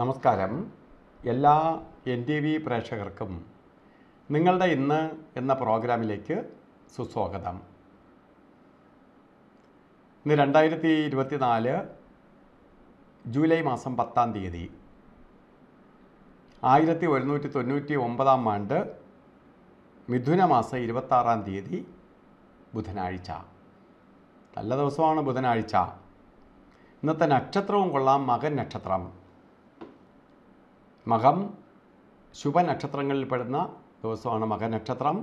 നമസ്കാരം എല്ലാ N T V പ്രേക്ഷകർക്കും നിങ്ങളുടെ ഇന്ന് എന്ന പ്രോഗ്രാമിലേക്ക് സുസ്വാഗതം ഇന്ന് രണ്ടായിരത്തി ഇരുപത്തിനാല് ജൂലൈ മാസം പത്താം തീയതി ആയിരത്തി ഒരുന്നൂറ്റി തൊണ്ണൂറ്റി ഒമ്പതാം ആണ്ട് മിഥുന മാസം ഇരുപത്താറാം തീയതി ബുധനാഴ്ച നല്ല ദിവസമാണ് ബുധനാഴ്ച ഇന്നത്തെ നക്ഷത്രവും കൊള്ളാം മകൻ നക്ഷത്രം മകം ശുഭനക്ഷത്രങ്ങളിൽ പെടുന്ന ദിവസമാണ് മകനക്ഷത്രം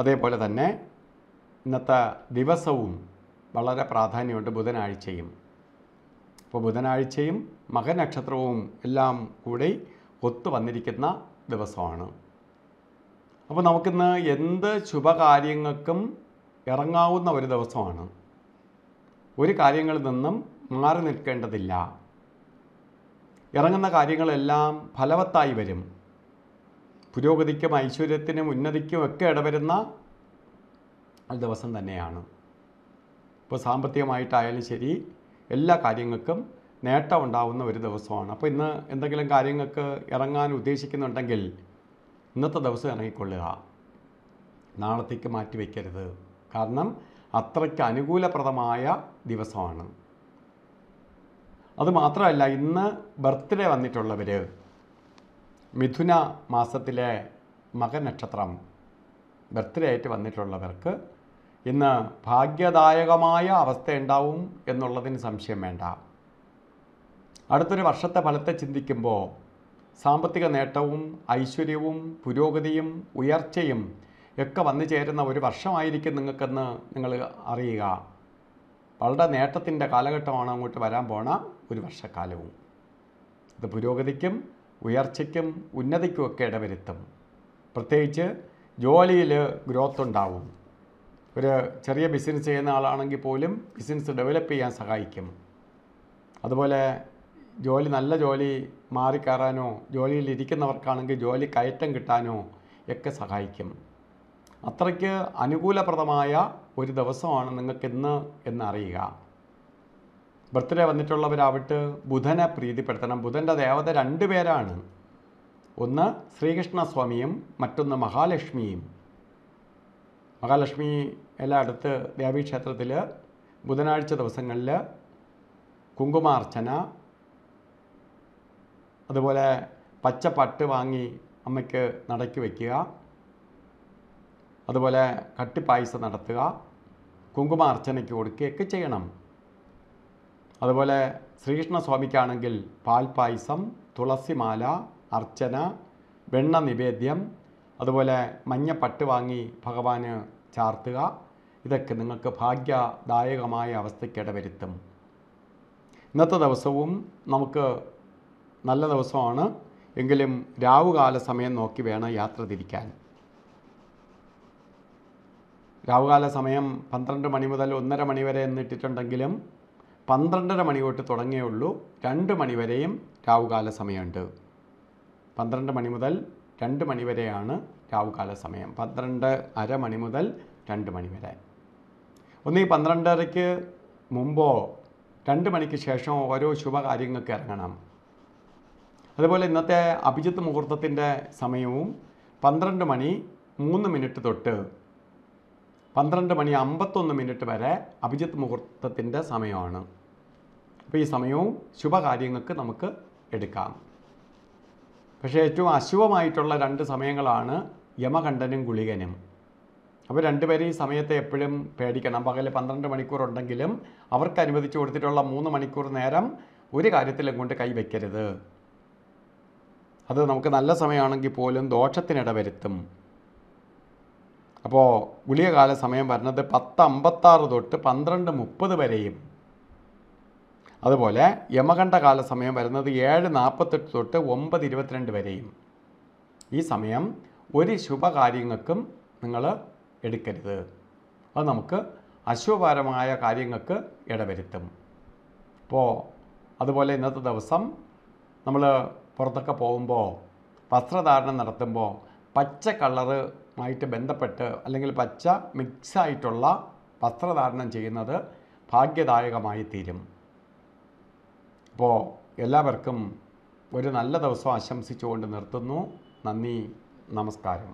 അതേപോലെ തന്നെ ഇന്നത്തെ ദിവസവും വളരെ പ്രാധാന്യമുണ്ട് ബുധനാഴ്ചയും അപ്പോൾ ബുധനാഴ്ചയും മകനക്ഷത്രവും എല്ലാം കൂടി ഒത്തു വന്നിരിക്കുന്ന ദിവസമാണ് അപ്പോൾ നമുക്കിന്ന് എന്ത് ശുഭകാര്യങ്ങൾക്കും ഇറങ്ങാവുന്ന ഒരു ദിവസമാണ് ഒരു കാര്യങ്ങളിൽ നിന്നും മാറി നിൽക്കേണ്ടതില്ല ഇറങ്ങുന്ന കാര്യങ്ങളെല്ലാം ഫലവത്തായി വരും പുരോഗതിക്കും ഐശ്വര്യത്തിനും ഉന്നതിക്കും ഒക്കെ ഇടവരുന്ന ദിവസം തന്നെയാണ് ഇപ്പോൾ സാമ്പത്തികമായിട്ടായാലും ശരി എല്ലാ കാര്യങ്ങൾക്കും നേട്ടം ഉണ്ടാവുന്ന ഒരു ദിവസമാണ് അപ്പോൾ ഇന്ന് എന്തെങ്കിലും കാര്യങ്ങൾക്ക് ഇറങ്ങാൻ ഉദ്ദേശിക്കുന്നുണ്ടെങ്കിൽ ഇന്നത്തെ ദിവസം ഇറങ്ങിക്കൊള്ളുക നാളത്തേക്ക് മാറ്റി കാരണം അത്രയ്ക്ക് അനുകൂലപ്രദമായ ദിവസമാണ് അത് മാത്രമല്ല ഇന്ന് ബർത്ത്ഡേ വന്നിട്ടുള്ളവർ മിഥുന മാസത്തിലെ മകനക്ഷത്രം ബർത്ത്ഡേ ആയിട്ട് വന്നിട്ടുള്ളവർക്ക് ഇന്ന് ഭാഗ്യദായകമായ അവസ്ഥ ഉണ്ടാവും എന്നുള്ളതിന് സംശയം വേണ്ട അടുത്തൊരു വർഷത്തെ ഫലത്തെ ചിന്തിക്കുമ്പോൾ സാമ്പത്തിക നേട്ടവും ഐശ്വര്യവും പുരോഗതിയും ഉയർച്ചയും ഒക്കെ വന്നു ചേരുന്ന ഒരു വർഷമായിരിക്കും നിങ്ങൾക്കെന്ന് നിങ്ങൾ അറിയുക വളരെ നേട്ടത്തിൻ്റെ കാലഘട്ടമാണ് അങ്ങോട്ട് വരാൻ പോണ ഒരു വർഷക്കാലവും ഇത് പുരോഗതിക്കും ഉയർച്ചയ്ക്കും ഉന്നതിക്കുമൊക്കെ ഇടവരുത്തും പ്രത്യേകിച്ച് ജോലിയിൽ ഗ്രോത്ത് ഉണ്ടാവും ഒരു ചെറിയ ബിസിനസ് ചെയ്യുന്ന ആളാണെങ്കിൽ പോലും ബിസിനസ് ഡെവലപ്പ് ചെയ്യാൻ സഹായിക്കും അതുപോലെ ജോലി നല്ല ജോലി മാറിക്കയറാനോ ജോലിയിൽ ഇരിക്കുന്നവർക്കാണെങ്കിൽ ജോലി കയറ്റം കിട്ടാനോ ഒക്കെ സഹായിക്കും അത്രയ്ക്ക് അനുകൂലപ്രദമായ ഒരു ദിവസമാണ് നിങ്ങൾക്ക് ഇന്ന് എന്നറിയുക ബർത്ത്ഡേ വന്നിട്ടുള്ളവരാവട്ട് ബുധനെ പ്രീതിപ്പെടുത്തണം ബുധൻ്റെ ദേവത രണ്ടു പേരാണ് ഒന്ന് ശ്രീകൃഷ്ണസ്വാമിയും മറ്റൊന്ന് മഹാലക്ഷ്മിയും മഹാലക്ഷ്മി എല്ലാ അടുത്ത് ദേവീക്ഷേത്രത്തിൽ ബുധനാഴ്ച ദിവസങ്ങളിൽ കുങ്കുമാർച്ചന അതുപോലെ പച്ചപ്പട്ട് വാങ്ങി അമ്മയ്ക്ക് നടക്കി വയ്ക്കുക അതുപോലെ കട്ടിപ്പായസം നടത്തുക കുങ്കുമാർച്ചനയ്ക്ക് കൊടുക്കുകയൊക്കെ ചെയ്യണം അതുപോലെ ശ്രീകൃഷ്ണസ്വാമിക്കാണെങ്കിൽ പാൽപ്പായസം തുളസിമാല അർച്ചന വെണ്ണ നിവേദ്യം അതുപോലെ മഞ്ഞപ്പട്ട് വാങ്ങി ഭഗവാന് ചാർത്തുക ഇതൊക്കെ നിങ്ങൾക്ക് ഭാഗ്യദായകമായ അവസ്ഥയ്ക്കിട വരുത്തും ഇന്നത്തെ ദിവസവും നമുക്ക് നല്ല ദിവസമാണ് എങ്കിലും രാവുകാല സമയം നോക്കി വേണം യാത്ര തിരിക്കാൻ രാവുകാല സമയം പന്ത്രണ്ട് മണി മുതൽ ഒന്നര മണി വരെ എന്നിട്ടിട്ടുണ്ടെങ്കിലും പന്ത്രണ്ടര മണി തൊട്ട് തുടങ്ങിയേ ഉള്ളൂ രണ്ട് മണിവരെയും വരെയും രാവുകാല സമയമുണ്ട് പന്ത്രണ്ട് മണി മുതൽ രണ്ട് മണിവരെയാണ് വരെയാണ് രാവുകാല സമയം പന്ത്രണ്ട് അര മണി മുതൽ രണ്ട് മണിവരെ ഒന്ന് ഈ പന്ത്രണ്ടരയ്ക്ക് മുമ്പോ രണ്ട് മണിക്ക് ശേഷമോ ഓരോ ശുഭകാര്യങ്ങൾക്ക് ഇറങ്ങണം അതുപോലെ ഇന്നത്തെ അഭിജിത്ത് മുഹൂർത്തത്തിൻ്റെ സമയവും പന്ത്രണ്ട് മണി മൂന്ന് മിനിറ്റ് തൊട്ട് പന്ത്രണ്ട് മണി അമ്പത്തൊന്ന് മിനിറ്റ് വരെ അഭിജിത്ത് മുഹൂർത്തത്തിൻ്റെ സമയമാണ് അപ്പോൾ ഈ സമയവും ശുഭകാര്യങ്ങൾക്ക് നമുക്ക് എടുക്കാം പക്ഷേ ഏറ്റവും അശുഭമായിട്ടുള്ള രണ്ട് സമയങ്ങളാണ് യമകണ്ഠനും ഗുളികനും അപ്പോൾ രണ്ടുപേരും ഈ സമയത്തെ എപ്പോഴും പേടിക്കണം പകൽ പന്ത്രണ്ട് മണിക്കൂർ ഉണ്ടെങ്കിലും അവർക്ക് അനുവദിച്ചു കൊടുത്തിട്ടുള്ള മൂന്ന് മണിക്കൂർ നേരം ഒരു കാര്യത്തിലും കൊണ്ട് കൈവയ്ക്കരുത് അത് നമുക്ക് നല്ല സമയമാണെങ്കിൽ പോലും ദോഷത്തിനിട വരുത്തും അപ്പോൾ ഗുളികകാല സമയം വരുന്നത് പത്ത് അമ്പത്താറ് തൊട്ട് പന്ത്രണ്ട് മുപ്പത് വരെയും അതുപോലെ യമകണ്ഠകാല സമയം വരുന്നത് ഏഴ് നാൽപ്പത്തെട്ട് തൊട്ട് ഒമ്പത് ഇരുപത്തിരണ്ട് വരെയും ഈ സമയം ഒരു ശുഭകാര്യങ്ങൾക്കും നിങ്ങൾ എടുക്കരുത് അത് നമുക്ക് അശുഭകരമായ കാര്യങ്ങൾക്ക് ഇടവരുത്തും അപ്പോൾ അതുപോലെ ഇന്നത്തെ ദിവസം നമ്മൾ പുറത്തൊക്കെ പോകുമ്പോൾ വസ്ത്രധാരണം നടത്തുമ്പോൾ പച്ച കളറ് ആയിട്ട് ബന്ധപ്പെട്ട് അല്ലെങ്കിൽ പച്ച മിക്സായിട്ടുള്ള വസ്ത്രധാരണം ചെയ്യുന്നത് ഭാഗ്യദായകമായി തീരും അപ്പോൾ എല്ലാവർക്കും ഒരു നല്ല ദിവസം ആശംസിച്ചുകൊണ്ട് നിർത്തുന്നു നന്ദി നമസ്കാരം